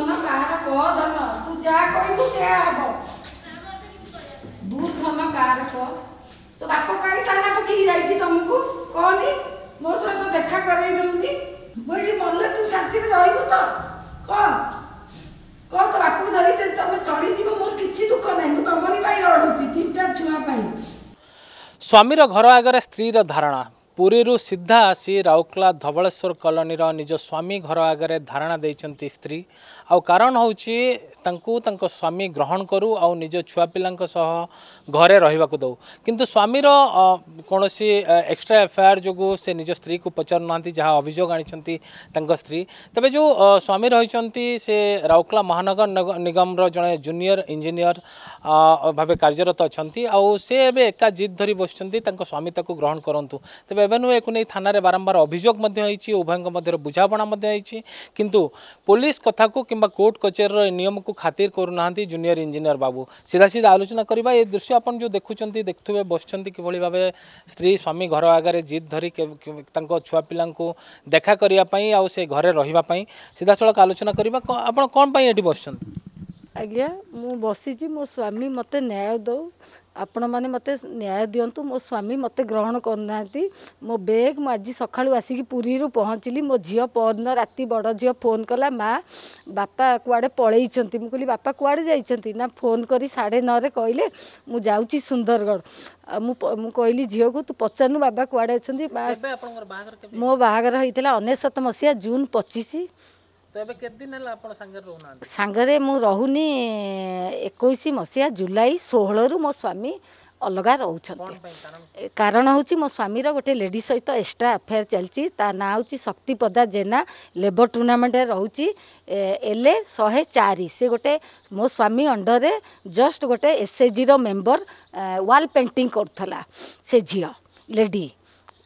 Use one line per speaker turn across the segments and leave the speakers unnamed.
ମନ କାହାର କ ଧନ ତୁ ରହିବୁ ତମେ ଚଢ଼ିଯିବ ମୋର କିଛି ଦୁଃଖ ନାହିଁ ମୁଁ ତମରି ପାଇଁ ଲଢୁଛି
ଘର ଆଗରେ ସ୍ତ୍ରୀର ଧାରଣା ପୁରୀରୁ ସିଧା ଆସି ରାଉରକେଲା ଧବଳେଶ୍ୱର କଲୋନୀର ନିଜ ସ୍ୱାମୀ ଘର ଆଗରେ ଧାରଣା ଦେଇଛନ୍ତି ସ୍ତ୍ରୀ ଆଉ କାରଣ ହେଉଛି स्वामी ग्रहण करू आज छुआ पा घरे रहा दू कि स्वामीर कौन सी एक्सट्रा एफआईआर जो से निज स्त्री को पचार ना जहाँ अभोग आनी तेज जो स्वामी रही से राउरकला महानगर निगम जन जूनियर इंजीनियर भाव कार्यरत अच्छा आ से एका जिद धरी बस स्वामी तक ग्रहण करूँ तेज एवं नुह एक नहीं थाना बारंबार अभोग उभयों बुझाणा कितु पुलिस कथ को कि कोर्ट कचेर नियम को खातिर करूना जूनियर इंजीनियर बाबू सीधा सीधा आलोचना करवा ये दृश्य आप जो देखुं देखुए बस किभली भाव स्त्री स्वामी घर आगे जिद धरी छुआ पिला देखा करने से घरे रही सीधा सड़क आलोचना करवा आप कौन बस
आज्ञा मु बसी मो स्वामी मत न्याय दौ आपण मि मो स्वामी मते ग्रहण गर् मो बेग म आज सक्लु पुरी पुरीहरू पहचलि मो झिउ पर् राति बड झियो फोन कला मापे पलै मि बाढे नै कहिले मु जाउ सुन्दरगढ को तू तु बाबा मोबाइल मसिह जून पचिस
ସାଙ୍ଗରେ
ମୁଁ ରହୁନି ଏକୋଇଶ ମସିହା ଜୁଲାଇ ଷୋହଳରୁ ମୋ ସ୍ୱାମୀ ଅଲଗା ରହୁଛନ୍ତି କାରଣ ହେଉଛି ମୋ ସ୍ୱାମୀର ଗୋଟେ ଲେଡ଼ି ସହିତ ଏକ୍ସଟ୍ରା ଆଫେୟାର୍ ଚାଲିଛି ତା ନାଁ ହେଉଛି ଶକ୍ତିପଦା ଜେନା ଲେବର ଟୁର୍ଣ୍ଣାମେଣ୍ଟରେ ରହୁଛି ଏଲେ ଶହେ ଚାରି ସେ ଗୋଟେ ମୋ ସ୍ୱାମୀ ଅଣ୍ଡରରେ ଜଷ୍ଟ ଗୋଟେ ଏସ୍ଏଚ୍ଜିର ମେମ୍ବର ୱାଲ୍ ପେଣ୍ଟିଂ କରୁଥିଲା ସେ ଝିଅ ଲେଡ଼ି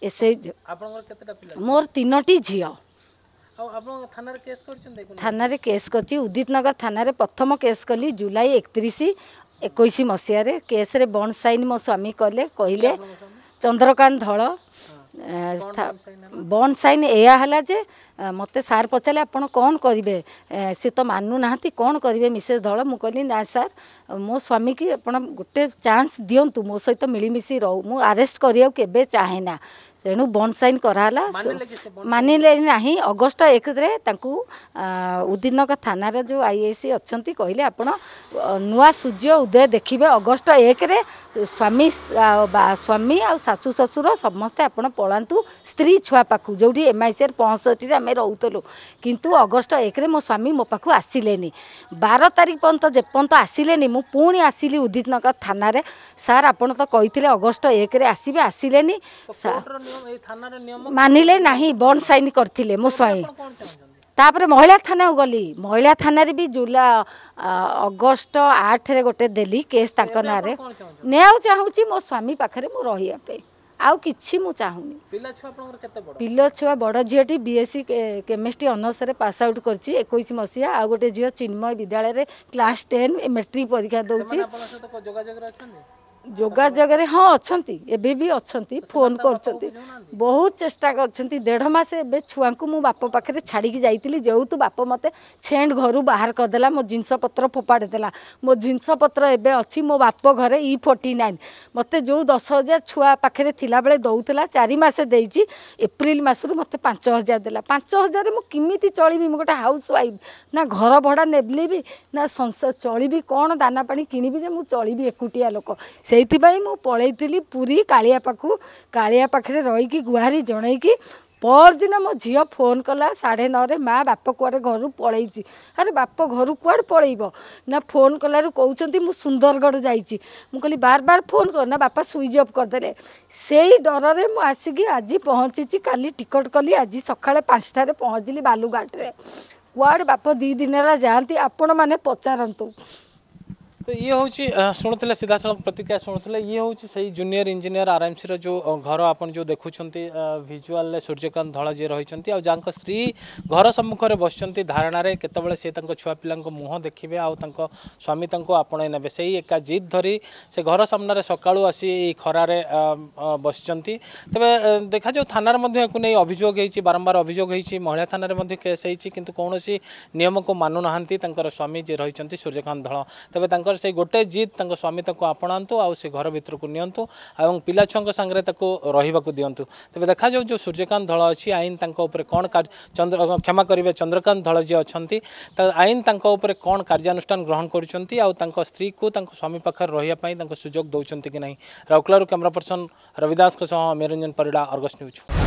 ଏସ୍ଏଚ୍ ମୋର ତିନୋଟି ଝିଅ
ଥାନାରେ
କେସ୍ କରିଛି ଉଦିତନଗର ଥାନାରେ ପ୍ରଥମ କେସ୍ କଲି ଜୁଲାଇ ଏକତିରିଶ ଏକୋଇଶ ମସିହାରେ କେସ୍ରେ ବଣ୍ଡ ସାଇନ୍ ମୋ ସ୍ୱାମୀ କଲେ କହିଲେ ଚନ୍ଦ୍ରକାନ୍ତ ଧଳ ବଣ୍ଡ ସାଇନ୍ ଏହା ହେଲା ଯେ ମୋତେ ସାର୍ ପଚାରିଲେ ଆପଣ କ'ଣ କରିବେ ସେ ତ ମାନୁନାହାନ୍ତି କ'ଣ କରିବେ ମିସେସ୍ ଧଳ ମୁଁ କହିଲି ନା ସାର୍ ମୋ ସ୍ୱାମୀକି ଆପଣ ଗୋଟେ ଚାନ୍ସ ଦିଅନ୍ତୁ ମୋ ସହିତ ମିଳିମିଶି ରହୁ ମୁଁ ଆରେଷ୍ଟ କରିବାକୁ କେବେ ଚାହେଁନା ତେଣୁ ବଣ୍ଡ ସାଇନ୍ କରାହେଲା ମାନିଲେ ନାହିଁ ଅଗଷ୍ଟ ଏକରେ ତାଙ୍କୁ ଉଦିନଗର ଥାନାର ଯେଉଁ ଆଇ ଏ ସି ଅଛନ୍ତି କହିଲେ ଆପଣ ନୂଆ ସୂର୍ଯ୍ୟ ଉଦୟ ଦେଖିବେ ଅଗଷ୍ଟ ଏକରେ ସ୍ୱାମୀ ସ୍ୱାମୀ ଆଉ ଶାଶୁ ଶ୍ୱଶୁର ସମସ୍ତେ ଆପଣ ପଳାନ୍ତୁ ସ୍ତ୍ରୀ ଛୁଆ ପାଖକୁ ଯେଉଁଠି ଏମ୍ଆଇସିଆର୍ ପଞ୍ଚଷଠିରେ ଆମେ ରହୁଥିଲୁ କିନ୍ତୁ ଅଗଷ୍ଟ ଏକରେ ମୋ ସ୍ୱାମୀ ମୋ ପାଖକୁ ଆସିଲେନି ବାର ତାରିଖ ପର୍ଯ୍ୟନ୍ତ ଯେପର୍ଯ୍ୟନ୍ତ ଆସିଲେନି ମୁଁ ପୁଣି ଆସିଲି ଉଦିତନଗର ଥାନାରେ ସାର୍ ଆପଣ ତ କହିଥିଲେ ଅଗଷ୍ଟ ଏକରେ ଆସିବେ ଆସିଲେନି ମାନିଲେ ନାହିଁ ବଣ୍ଡ ସାଇନ୍ କରିଥିଲେ ମୋ ସ୍ୱାମୀ ତାପରେ ମହିଳା ଥାନାକୁ ଗଲି ମହିଳା ଥାନାରେ ବି ଜୁଲା ଅଗଷ୍ଟ ଆଠରେ ଗୋଟେ ଦେଲି କେସ୍ ତାଙ୍କ ନାଁରେ ନେଆକୁ ଚାହୁଁଛି ମୋ ସ୍ୱାମୀ ପାଖରେ ମୁଁ ରହିବା ପାଇଁ ଆଉ କିଛି ମୁଁ ଚାହୁଁନି ପିଲା ଛୁଆ ବଡ଼ ଝିଅଟି ବିଏସ୍ସି କେମିଷ୍ଟ୍ରି ଅନର୍ସରେ ପାସ୍ ଆଉଟ୍ କରିଛି ଏକୋଇଶ ମସିହା ଆଉ ଗୋଟେ ଝିଅ ଚିନ୍ମୟ ବିଦ୍ୟାଳୟରେ କ୍ଲାସ୍ ଟେନ୍ ମେଟ୍ରିକ୍ ପରୀକ୍ଷା
ଦେଉଛି
যোগাযোগরে হ্যাঁ অনেক এবে বি অনেক ফোন করছেন বহু চেষ্টা করছেন দেড় মাস এবে ছুঁকু মু বাপ পাখে ছাড়ি যাই যেহেতু বাপ মতো ছেঁড ঘর বাহার করেদে মো জিনিসপত্র ফোপাড়ে দেলা মো জিনিসপত্র এবে অো বাপ ঘরে ই ফোর্টি নাইন মতো যে দশ হাজার ছুয়া পাখে লাগে দৌলা চারি মাস দিয়েছি এপ্রিল মাসর মতো পাঁচ হাজার দে পাঁচ হাজার মু কমিটি চলবি মু গোটে হাউস ওয়াইফ না ঘর ভড়া নেবলি না সংসার চলবি কোণ দানা পাড়ি কিনবি যে মু চলবি একুটিয়া লোক সে ସେଇଥିପାଇଁ ମୁଁ ପଳେଇଥିଲି ପୁରୀ କାଳିଆ ପାଖକୁ କାଳିଆ ପାଖରେ ରହିକି ଗୁହାରି ଜଣେଇକି ପରଦିନ ମୋ ଝିଅ ଫୋନ୍ କଲା ସାଢ଼େ ନଅରେ ମା ବାପ କୁଆଡ଼େ ଘରୁ ପଳେଇଛି ଆରେ ବାପ ଘରୁ କୁଆଡ଼େ ପଳେଇବ ନା ଫୋନ୍ କଲାରୁ କହୁଛନ୍ତି ମୁଁ ସୁନ୍ଦରଗଡ଼ ଯାଇଛି ମୁଁ କହିଲି ବାର ବାର ଫୋନ୍ କର ନା ବାପା ସୁଇଚ୍ ଅଫ୍ କରିଦେଲେ ସେଇ ଡରରେ ମୁଁ ଆସିକି ଆଜି ପହଞ୍ଚିଛି କାଲି ଟିକଟ କଲି ଆଜି ସକାଳେ ପାଞ୍ଚଟାରେ ପହଞ୍ଚିଲି ବାଲୁଘାଟରେ କୁଆଡ଼େ ବାପ ଦୁଇ ଦିନ ହେଲା ଯାଆନ୍ତି ଆପଣମାନେ ପଚାରନ୍ତୁ
तो ये हूँ शुणुले सीधा साल प्रतिक्रिया शुणुले ये हूँ सही junior engineer R M C रो घर आप जो देखुंत भिजुआल सूर्यकांत धल जी रही जहाँ स्त्री घर सम्मुख बस धारणा केत छुआ पा मुह देखे आवामी आपणई ने से ही एका जिद धरी से घर सामने सका आसी खरार बस तेरे देखा जा थाना अभोग बारंबार अभोग महिला थाना केस होती कि कौन सी को मानुना स्वामी जी रही सूर्यकांत धल तेज पर से गोटे जीत तंग स्वामी आपणातु आ घर भितर को नियंतु और पिला छुआ रही दिंतु तेज देखा जो जो सूर्यकांत धल अच्छी आईन तर कौन चंद्र क्षमा करेंगे चंद्रकांत धल जी अच्छा आईन तर कौन कार्यानुष्ठान ग्रहण कर स्त्री को स्वामी पाखे रही सुजोग दौर कि नहीं राउरकेलू camera person Ravidas Niranjan Parida Argus news